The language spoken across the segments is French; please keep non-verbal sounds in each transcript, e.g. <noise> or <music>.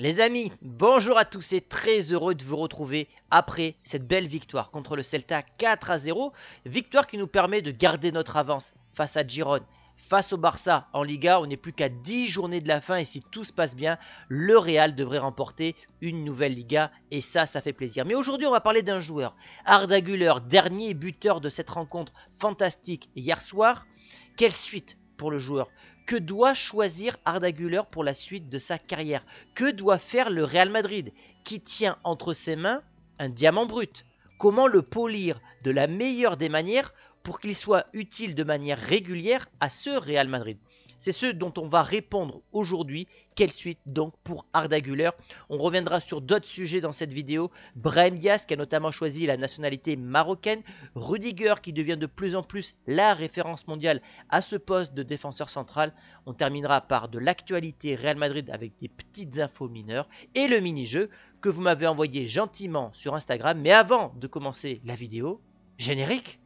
Les amis, bonjour à tous et très heureux de vous retrouver après cette belle victoire contre le Celta 4 à 0. Victoire qui nous permet de garder notre avance face à Giron, face au Barça en Liga. On n'est plus qu'à 10 journées de la fin et si tout se passe bien, le Real devrait remporter une nouvelle Liga et ça, ça fait plaisir. Mais aujourd'hui, on va parler d'un joueur, Arda Güler, dernier buteur de cette rencontre fantastique hier soir. Quelle suite pour le joueur que doit choisir Arda pour la suite de sa carrière Que doit faire le Real Madrid qui tient entre ses mains un diamant brut Comment le polir de la meilleure des manières pour qu'il soit utile de manière régulière à ce Real Madrid c'est ce dont on va répondre aujourd'hui. Quelle suite donc pour Ardaguler On reviendra sur d'autres sujets dans cette vidéo. Brahim Diaz qui a notamment choisi la nationalité marocaine. Rudiger qui devient de plus en plus la référence mondiale à ce poste de défenseur central. On terminera par de l'actualité Real Madrid avec des petites infos mineures et le mini-jeu que vous m'avez envoyé gentiment sur Instagram. Mais avant de commencer la vidéo, générique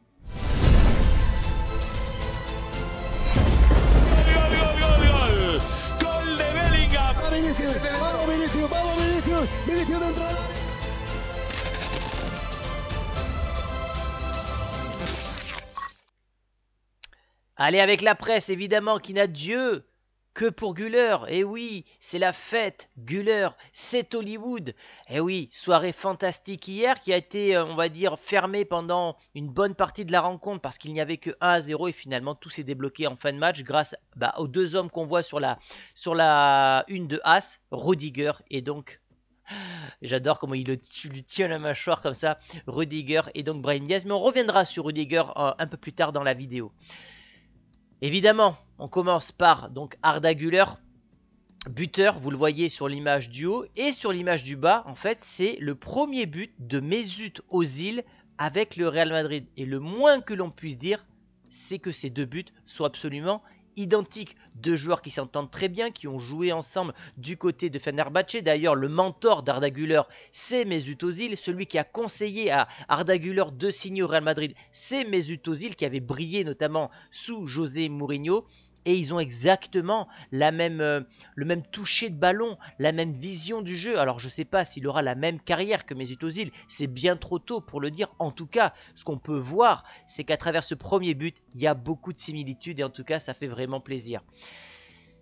Allez avec la presse évidemment qui n'a Dieu que pour Guller. Eh oui, c'est la fête. Guller, c'est Hollywood. Eh oui, soirée fantastique hier qui a été, euh, on va dire, fermée pendant une bonne partie de la rencontre parce qu'il n'y avait que 1 à 0 et finalement tout s'est débloqué en fin de match grâce bah, aux deux hommes qu'on voit sur la, sur la une de As, Rudiger et donc <gasps> J'adore comment il lui tient la mâchoire comme ça, Rudiger et donc Brian Diaz. Mais on reviendra sur Rudiger euh, un peu plus tard dans la vidéo. Évidemment, on commence par donc Arda buteur, vous le voyez sur l'image du haut et sur l'image du bas, en fait, c'est le premier but de Mesut îles avec le Real Madrid. Et le moins que l'on puisse dire, c'est que ces deux buts sont absolument identiques. Deux joueurs qui s'entendent très bien, qui ont joué ensemble du côté de Fenerbahce. D'ailleurs, le mentor d'Arda c'est Mesut celui qui a conseillé à Arda Güler de signer au Real Madrid, c'est Mesut qui avait brillé notamment sous José Mourinho et ils ont exactement la même, euh, le même toucher de ballon, la même vision du jeu. Alors je ne sais pas s'il aura la même carrière que Mesut Ozil, c'est bien trop tôt pour le dire. En tout cas, ce qu'on peut voir, c'est qu'à travers ce premier but, il y a beaucoup de similitudes et en tout cas, ça fait vraiment plaisir.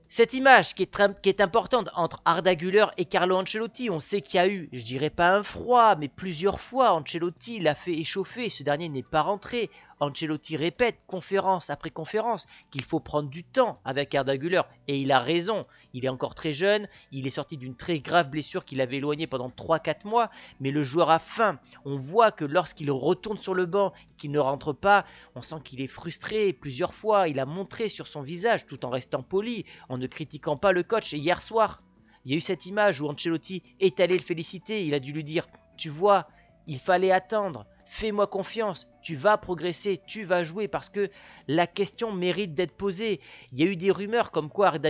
Cette image qui est, qui est, importante entre Arda Güler et Carlo Ancelotti, on sait qu'il y a eu, je dirais pas un froid, mais plusieurs fois, Ancelotti l'a fait échauffer, ce dernier n'est pas rentré. Ancelotti répète conférence après conférence qu'il faut prendre du temps avec Arda Güler et il a raison. Il est encore très jeune, il est sorti d'une très grave blessure qui l'avait éloigné pendant 3-4 mois, mais le joueur a faim. On voit que lorsqu'il retourne sur le banc, qu'il ne rentre pas, on sent qu'il est frustré plusieurs fois. Il a montré sur son visage tout en restant poli, en ne critiquant pas le coach. Et hier soir, il y a eu cette image où Ancelotti est allé le féliciter. Il a dû lui dire Tu vois, il fallait attendre. Fais-moi confiance, tu vas progresser, tu vas jouer parce que la question mérite d'être posée. Il y a eu des rumeurs comme quoi Arda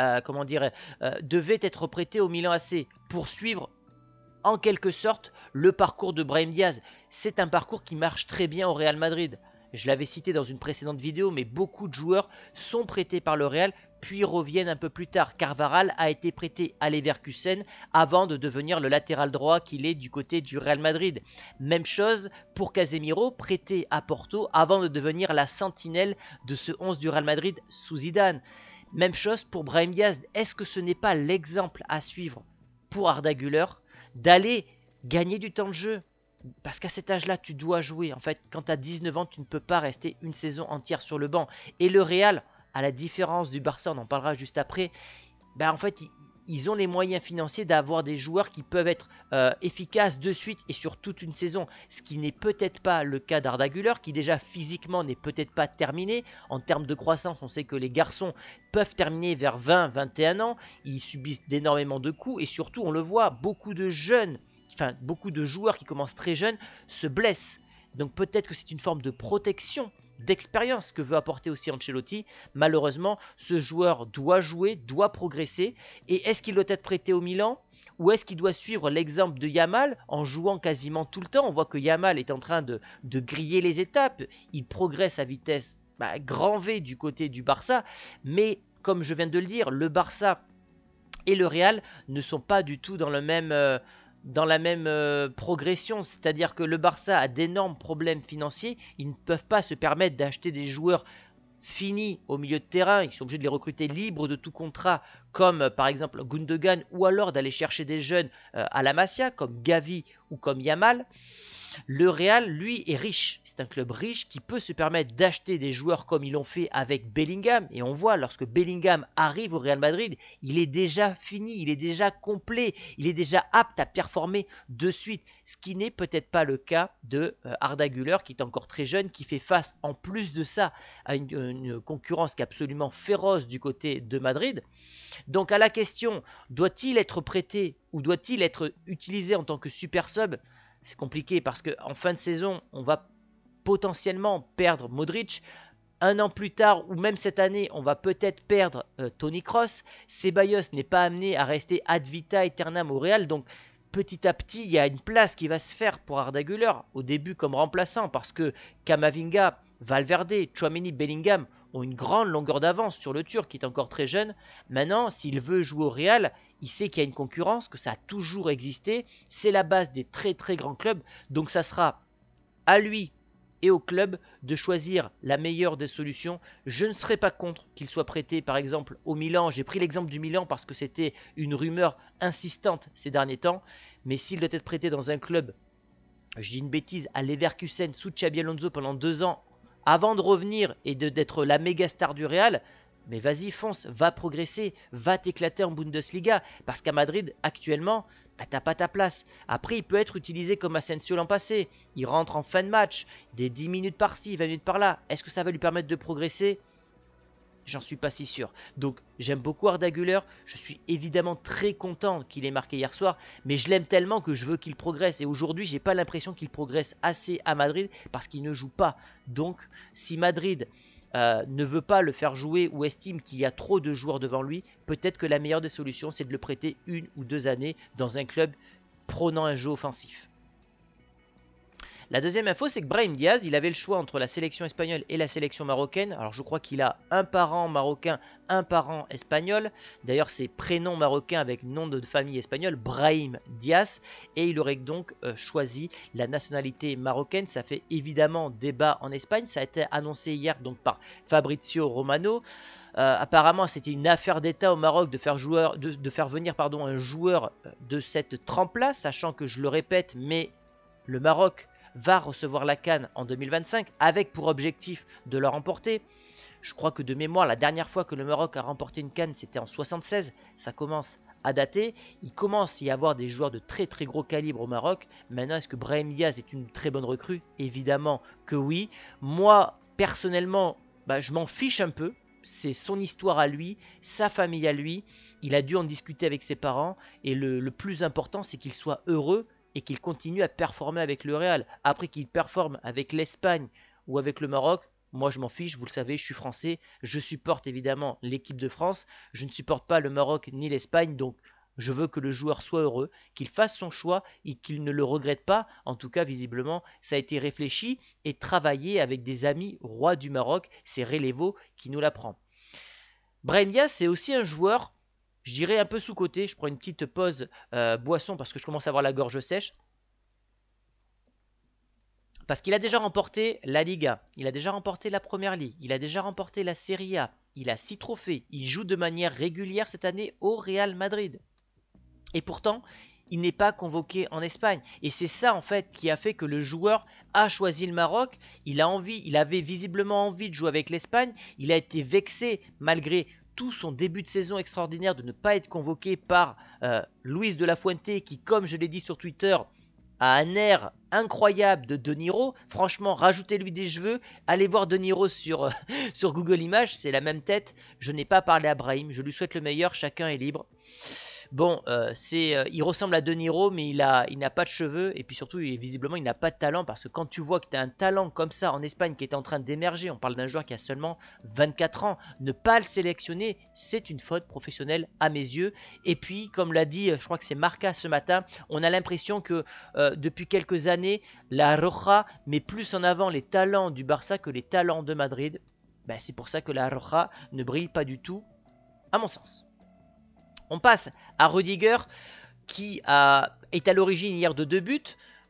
euh, comment euh, devait être prêté au Milan AC pour suivre en quelque sorte le parcours de Brahim Diaz. C'est un parcours qui marche très bien au Real Madrid. Je l'avais cité dans une précédente vidéo, mais beaucoup de joueurs sont prêtés par le Real puis reviennent un peu plus tard. Carvaral a été prêté à Leverkusen avant de devenir le latéral droit qu'il est du côté du Real Madrid. Même chose pour Casemiro, prêté à Porto avant de devenir la sentinelle de ce 11 du Real Madrid sous Zidane. Même chose pour Brahim Diaz. Est-ce que ce n'est pas l'exemple à suivre pour Arda d'aller gagner du temps de jeu parce qu'à cet âge-là, tu dois jouer. En fait, quand tu as 19 ans, tu ne peux pas rester une saison entière sur le banc. Et le Real, à la différence du Barça, on en parlera juste après, ben, en fait, ils ont les moyens financiers d'avoir des joueurs qui peuvent être euh, efficaces de suite et sur toute une saison. Ce qui n'est peut-être pas le cas d'Arda Güler, qui déjà physiquement n'est peut-être pas terminé. En termes de croissance, on sait que les garçons peuvent terminer vers 20-21 ans. Ils subissent d'énormément de coups et surtout, on le voit, beaucoup de jeunes, enfin beaucoup de joueurs qui commencent très jeunes se blessent. Donc peut-être que c'est une forme de protection d'expérience que veut apporter aussi Ancelotti. Malheureusement, ce joueur doit jouer, doit progresser. Et est-ce qu'il doit être prêté au Milan ou est-ce qu'il doit suivre l'exemple de Yamal en jouant quasiment tout le temps On voit que Yamal est en train de, de griller les étapes, il progresse à vitesse bah, grand V du côté du Barça, mais comme je viens de le dire, le Barça et le Real ne sont pas du tout dans le même... Euh, dans la même euh, progression, c'est-à-dire que le Barça a d'énormes problèmes financiers, ils ne peuvent pas se permettre d'acheter des joueurs finis au milieu de terrain, ils sont obligés de les recruter libres de tout contrat, comme euh, par exemple Gundogan, ou alors d'aller chercher des jeunes euh, à la Masia, comme Gavi ou comme Yamal. Le Real, lui, est riche. C'est un club riche qui peut se permettre d'acheter des joueurs comme ils l'ont fait avec Bellingham. Et on voit, lorsque Bellingham arrive au Real Madrid, il est déjà fini, il est déjà complet, il est déjà apte à performer de suite. Ce qui n'est peut-être pas le cas de euh, Arda Güler, qui est encore très jeune, qui fait face en plus de ça à une, une concurrence qui est absolument féroce du côté de Madrid. Donc à la question, doit-il être prêté ou doit-il être utilisé en tant que super sub c'est compliqué parce qu'en fin de saison, on va potentiellement perdre Modric. Un an plus tard, ou même cette année, on va peut-être perdre euh, Tony Cross. Ceballos n'est pas amené à rester ad vita eternam au Real. Donc, petit à petit, il y a une place qui va se faire pour Arda Güler, au début comme remplaçant, parce que Kamavinga, Valverde, Chouameni, Bellingham ont une grande longueur d'avance sur le Turc qui est encore très jeune. Maintenant, s'il veut jouer au Real, il sait qu'il y a une concurrence, que ça a toujours existé. C'est la base des très très grands clubs. Donc ça sera à lui et au club de choisir la meilleure des solutions. Je ne serais pas contre qu'il soit prêté par exemple au Milan. J'ai pris l'exemple du Milan parce que c'était une rumeur insistante ces derniers temps. Mais s'il doit être prêté dans un club, je dis une bêtise, à Leverkusen sous Xabi Alonso pendant deux ans avant de revenir et d'être la méga star du Real, mais vas-y, fonce, va progresser, va t'éclater en Bundesliga, parce qu'à Madrid, actuellement, bah, t'as pas ta place. Après, il peut être utilisé comme Asensio l'an passé. Il rentre en fin de match, des 10 minutes par-ci, 20 minutes par-là. Est-ce que ça va lui permettre de progresser J'en suis pas si sûr. Donc j'aime beaucoup Güler. je suis évidemment très content qu'il ait marqué hier soir, mais je l'aime tellement que je veux qu'il progresse. Et aujourd'hui, j'ai pas l'impression qu'il progresse assez à Madrid parce qu'il ne joue pas. Donc si Madrid euh, ne veut pas le faire jouer ou estime qu'il y a trop de joueurs devant lui, peut-être que la meilleure des solutions, c'est de le prêter une ou deux années dans un club prônant un jeu offensif. La deuxième info, c'est que Brahim Diaz, il avait le choix entre la sélection espagnole et la sélection marocaine. Alors je crois qu'il a un parent marocain, un parent espagnol. D'ailleurs, c'est prénom marocain avec nom de famille espagnole, Brahim Diaz. Et il aurait donc euh, choisi la nationalité marocaine. Ça fait évidemment débat en Espagne. Ça a été annoncé hier donc par Fabrizio Romano. Euh, apparemment, c'était une affaire d'État au Maroc de faire, faire venir pardon, un joueur euh, de cette trempe-là, sachant que je le répète, mais le Maroc va recevoir la canne en 2025 avec pour objectif de la remporter. Je crois que de mémoire, la dernière fois que le Maroc a remporté une canne, c'était en 76. Ça commence à dater. Il commence à y avoir des joueurs de très très gros calibre au Maroc. Maintenant, est-ce que Brahim Diaz est une très bonne recrue Évidemment que oui. Moi, personnellement, bah, je m'en fiche un peu. C'est son histoire à lui, sa famille à lui. Il a dû en discuter avec ses parents. Et le plus important, c'est qu'il soit heureux et qu'il continue à performer avec le Real. Après qu'il performe avec l'Espagne ou avec le Maroc, moi je m'en fiche, vous le savez, je suis français, je supporte évidemment l'équipe de France, je ne supporte pas le Maroc ni l'Espagne, donc je veux que le joueur soit heureux, qu'il fasse son choix et qu'il ne le regrette pas. En tout cas, visiblement, ça a été réfléchi et travaillé avec des amis rois du Maroc. C'est Relevo qui nous l'apprend. Brahim c'est aussi un joueur je dirais un peu sous-côté. Je prends une petite pause euh, boisson parce que je commence à avoir la gorge sèche. Parce qu'il a déjà remporté la Liga, il a déjà remporté la Première Ligue, il a déjà remporté la Serie A, il a six trophées, il joue de manière régulière cette année au Real Madrid. Et pourtant, il n'est pas convoqué en Espagne. Et c'est ça en fait qui a fait que le joueur a choisi le Maroc. Il a envie, il avait visiblement envie de jouer avec l'Espagne. Il a été vexé malgré tout son début de saison extraordinaire de ne pas être convoqué par Louise euh, Luis de la Fuente, qui, comme je l'ai dit sur Twitter, a un air incroyable de De Niro. Franchement, rajoutez-lui des cheveux, allez voir De Niro sur, euh, <laughs> sur Google Images, c'est la même tête. Je n'ai pas parlé à Brahim, je lui souhaite le meilleur, chacun est libre. Bon, euh, euh, il ressemble à De Niro, mais il a, il n'a pas de cheveux et puis surtout, visiblement, il n'a pas de talent parce que quand tu vois que tu as un talent comme ça en Espagne qui est en train d'émerger, on parle d'un joueur qui a seulement 24 ans, ne pas le sélectionner, c'est une faute professionnelle à mes yeux. Et puis, comme l'a dit, euh, je crois que c'est Marca ce matin, on a l'impression que depuis quelques années, la Roja met plus en avant les talents du Barça que les talents de Madrid. Ben, c'est pour ça que la Roja ne brille pas du tout, à mon sens. On passe à Rudiger qui est à l'origine hier de deux buts.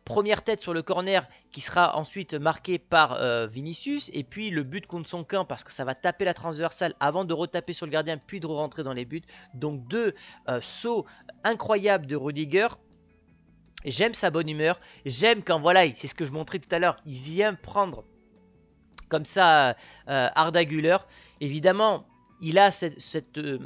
Première tête sur le corner qui sera ensuite marqué par euh, Vinicius. Et puis le but contre son camp parce que ça va taper la transversale avant de retaper sur le gardien puis de rentrer dans les buts. Donc deux euh, sauts incroyables de Rudiger. J'aime sa bonne humeur. J'aime quand, voilà, c'est ce que je montrais tout à l'heure, il vient prendre comme ça euh, Arda Évidemment, il a cette, euh,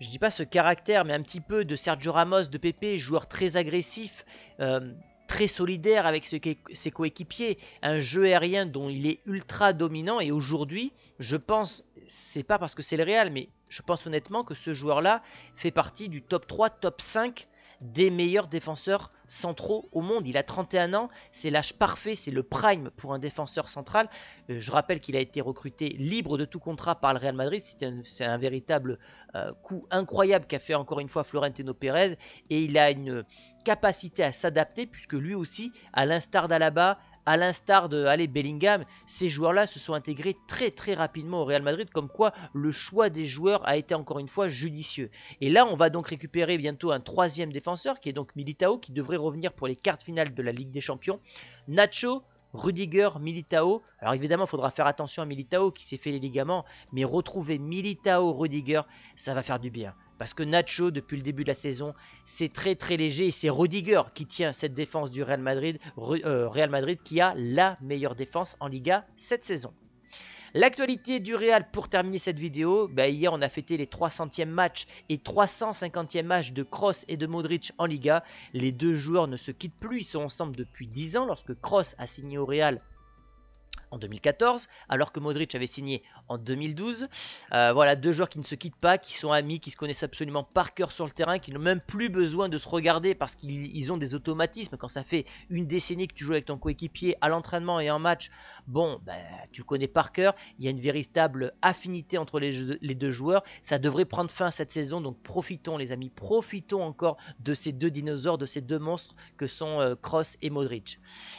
je dis pas ce caractère, mais un petit peu de Sergio Ramos, de Pepe, joueur très agressif, euh, très solidaire avec ses coéquipiers, un jeu aérien dont il est ultra dominant. Et aujourd'hui, je pense, c'est pas parce que c'est le Real, mais je pense honnêtement que ce joueur-là fait partie du top 3, top 5 des meilleurs défenseurs centraux au monde. Il a 31 ans, c'est l'âge parfait, c'est le prime pour un défenseur central. Euh, je rappelle qu'il a été recruté libre de tout contrat par le Real Madrid. C'est un, véritable euh, coup incroyable qu'a fait encore une fois Florentino Pérez. Et il a une capacité à s'adapter puisque lui aussi, à l'instar d'Alaba, à l'instar de Bellingham, ces joueurs-là se sont intégrés très très rapidement au Real Madrid, comme quoi le choix des joueurs a été encore une fois judicieux. Et là, on va donc récupérer bientôt un troisième défenseur, qui est donc Militao, qui devrait revenir pour les quarts finales de la Ligue des Champions. Nacho, Rudiger, Militao. Alors évidemment, il faudra faire attention à Militao qui s'est fait les ligaments, mais retrouver Militao, Rudiger, ça va faire du bien. Parce que Nacho, depuis le début de la saison, c'est très très léger et c'est Rodiger qui tient cette défense du Real Madrid, euh, Real Madrid qui a la meilleure défense en Liga cette saison. L'actualité du Real pour terminer cette vidéo, bah, hier on a fêté les 300e match et 350e match de Kroos et de Modric en Liga. Les deux joueurs ne se quittent plus, ils sont ensemble depuis 10 ans lorsque Kroos a signé au Real en 2014, alors que Modric avait signé en 2012. Euh, voilà, deux joueurs qui ne se quittent pas, qui sont amis, qui se connaissent absolument par cœur sur le terrain, qui n'ont même plus besoin de se regarder parce qu'ils ont des automatismes. Quand ça fait une décennie que tu joues avec ton coéquipier à l'entraînement et en match, bon, ben, tu le connais par cœur. Il y a une véritable affinité entre les, deux joueurs. Ça devrait prendre fin cette saison, donc profitons les amis, profitons encore de ces deux dinosaures, de ces deux monstres que sont Cross euh, et Modric.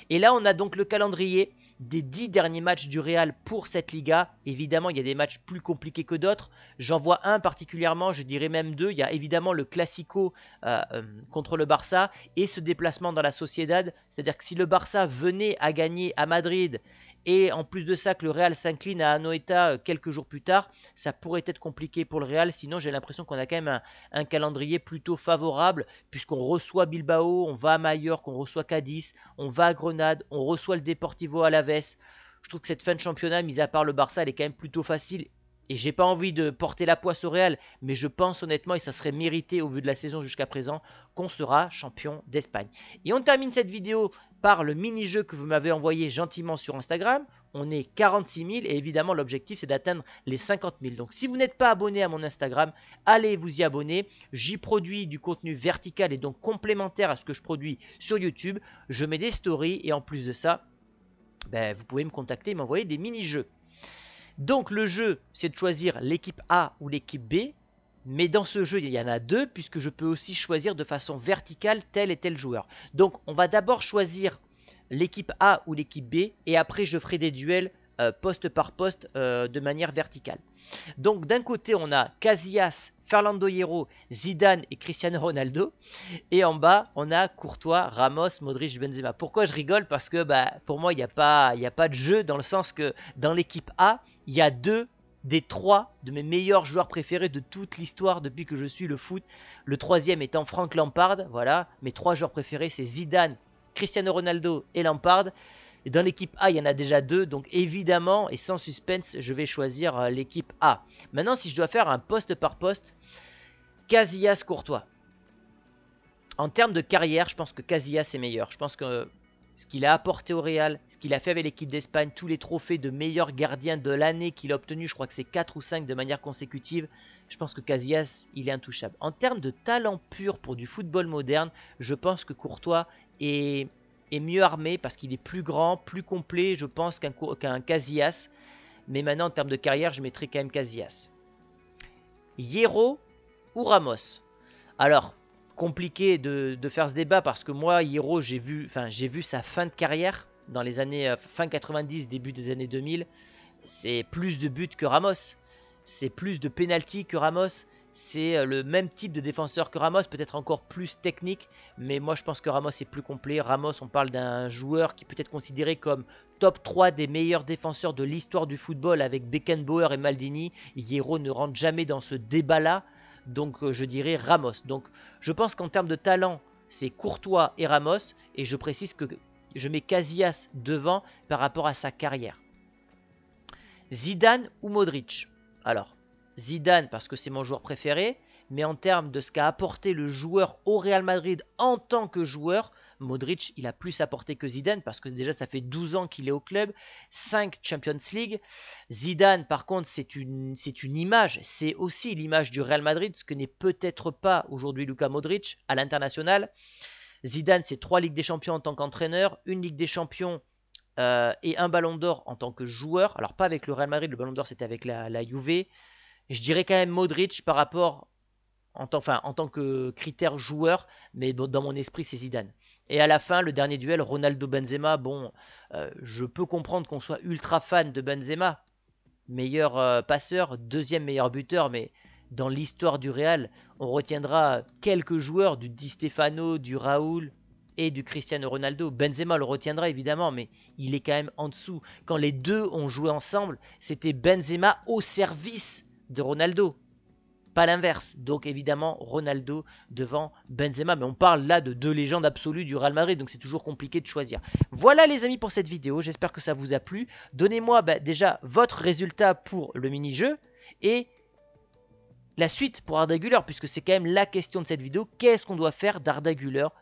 Et là, on a donc le calendrier des 10 derniers matchs du Real pour cette Liga. Évidemment, il y a des matchs plus compliqués que d'autres. J'en vois un particulièrement, je dirais même deux. Il y a évidemment le Classico euh, euh, contre le Barça et ce déplacement dans la Sociedad. C'est-à-dire que si le Barça venait à gagner à Madrid et en plus de ça, que le Real s'incline à Anoeta euh, quelques jours plus tard, ça pourrait être compliqué pour le Real. Sinon, j'ai l'impression qu'on a quand même un, calendrier plutôt favorable, puisqu'on reçoit Bilbao, on va à Mallorca, on reçoit Cadiz, on va à Grenade, on reçoit le Deportivo à Alaves. Je trouve que cette fin de championnat, mis à part le Barça, elle est quand même plutôt facile et j'ai pas envie de porter la poisse au Real, mais je pense honnêtement, et ça serait mérité au vu de la saison jusqu'à présent, qu'on sera champion d'Espagne. Et on termine cette vidéo par le mini-jeu que vous m'avez envoyé gentiment sur Instagram. On est 46 000 et évidemment l'objectif c'est d'atteindre les 50 000. Donc si vous n'êtes pas abonné à mon Instagram, allez vous y abonner. J'y produis du contenu vertical et donc complémentaire à ce que je produis sur YouTube. Je mets des stories et en plus de ça, ben, vous pouvez me contacter et m'envoyer des mini-jeux. Donc le jeu, c'est de choisir l'équipe A ou l'équipe B, mais dans ce jeu, il y en a deux, puisque je peux aussi choisir de façon verticale tel et tel joueur. Donc on va d'abord choisir l'équipe A ou l'équipe B, et après je ferai des duels euh, poste par poste euh, de manière verticale. Donc d'un côté on a Casillas, Fernando Hierro, Zidane et Cristiano Ronaldo. Et en bas on a Courtois, Ramos, Modric, Benzema. Pourquoi je rigole Parce que bah, pour moi il n'y a, pas, a pas de jeu dans le sens que dans l'équipe A, il y a deux des trois de mes meilleurs joueurs préférés de toute l'histoire depuis que je suis le foot. Le troisième étant Frank Lampard. Voilà, mes trois joueurs préférés c'est Zidane, Cristiano Ronaldo et Lampard. Et dans l'équipe A, il y en a déjà deux, donc évidemment et sans suspense, je vais choisir euh, l'équipe A. Maintenant, si je dois faire un poste par poste, Casillas Courtois. En termes de carrière, je pense que Casillas est meilleur. Je pense que ce qu'il a apporté au Real, ce qu'il a fait avec l'équipe d'Espagne, tous les trophées de meilleur gardien de l'année qu'il a obtenu, je crois que c'est 4 ou 5 de manière consécutive, je pense que Casillas, il est intouchable. En termes de talent pur pour du football moderne, je pense que Courtois est est mieux armé parce qu'il est plus grand, plus complet, je pense, qu'un qu'un Casillas. Mais maintenant, en termes de carrière, je mettrai quand même Casillas. Hierro ou Ramos Alors, compliqué de, faire ce débat parce que moi, Hierro, j'ai vu, enfin, j'ai vu sa fin de carrière dans les années euh, fin 90, début des années 2000. C'est plus de buts que Ramos. C'est plus de pénalty que Ramos. C'est euh, le même type de défenseur que Ramos, peut-être encore plus technique, mais moi je pense que Ramos est plus complet. Ramos, on parle d'un joueur qui peut être considéré comme top 3 des meilleurs défenseurs de l'histoire du football avec Beckenbauer et Maldini. Hierro ne rentre jamais dans ce débat-là, donc euh, je dirais Ramos. Donc je pense qu'en termes de talent, c'est Courtois et Ramos, et je précise que je mets Casillas devant par rapport à sa carrière. Zidane ou Modric Alors, Zidane parce que c'est mon joueur préféré, mais en termes de ce qu'a apporté le joueur au Real Madrid en tant que joueur, Modric, il a plus apporté que Zidane parce que déjà ça fait 12 ans qu'il est au club, 5 Champions League. Zidane par contre, c'est une c'est une image, c'est aussi l'image du Real Madrid ce que n'est peut-être pas aujourd'hui Luca Modric à l'international. Zidane, c'est 3 Ligues des Champions en tant qu'entraîneur, une Ligue des Champions euh, et un Ballon d'Or en tant que joueur. Alors pas avec le Real Madrid, le Ballon d'Or c'était avec la, la Juve. Je dirais quand même Modric par rapport en tant, enfin, en tant que critère joueur, mais dans mon esprit, c'est Zidane. Et à la fin, le dernier duel, Ronaldo-Benzema. Bon, euh, je peux comprendre qu'on soit ultra fan de Benzema, meilleur euh, passeur, deuxième meilleur buteur, mais dans l'histoire du Real, on retiendra quelques joueurs du Di Stefano, du Raoul et du Cristiano Ronaldo. Benzema le retiendra évidemment, mais il est quand même en dessous. Quand les deux ont joué ensemble, c'était Benzema au service de Ronaldo, pas l'inverse. Donc évidemment, Ronaldo devant Benzema. Mais on parle là de deux légendes absolues du Real Madrid, donc c'est toujours compliqué de choisir. Voilà les amis pour cette vidéo, j'espère que ça vous a plu. Donnez-moi bah, déjà votre résultat pour le mini-jeu et la suite pour Arda puisque c'est quand même la question de cette vidéo. Qu'est-ce qu'on doit faire d'Arda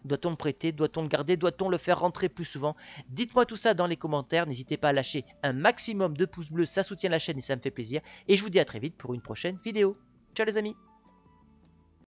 Doit-on le prêter Doit-on le garder Doit-on le faire rentrer plus souvent Dites-moi tout ça dans les commentaires. N'hésitez pas à lâcher un maximum de pouces bleus, ça soutient la chaîne et ça me fait plaisir. Et je vous dis à très vite pour une prochaine vidéo. Ciao les amis